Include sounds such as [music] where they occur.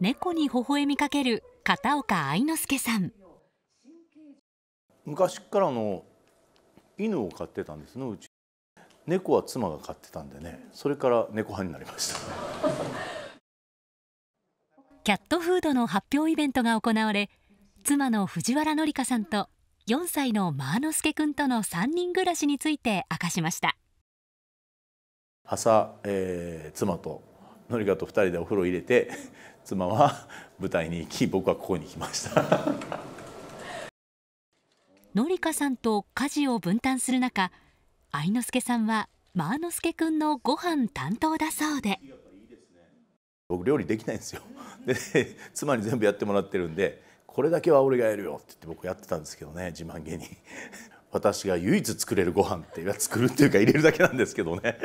猫に微笑みかける片岡愛之助さん昔からの犬を飼ってたんですねうち猫は妻が飼ってたんでねそれから猫派になりましたキャットフードの発表イベントが行われ妻の藤原紀香さんと4歳のマーノ君との3人暮らしについて明かしました朝、えー、妻と紀香と2人でお風呂入れて [laughs] 妻は舞台に行き僕はここに来ましたのり [laughs] さんと家事を分担する中愛之助さんはマ之助君のご飯担当だそうで僕料理できないんですよ [laughs] で妻に全部やってもらってるんでこれだけは俺がやるよって言って僕やってたんですけどね自慢げに私が唯一作れるご飯って作るっていうか入れるだけなんですけどね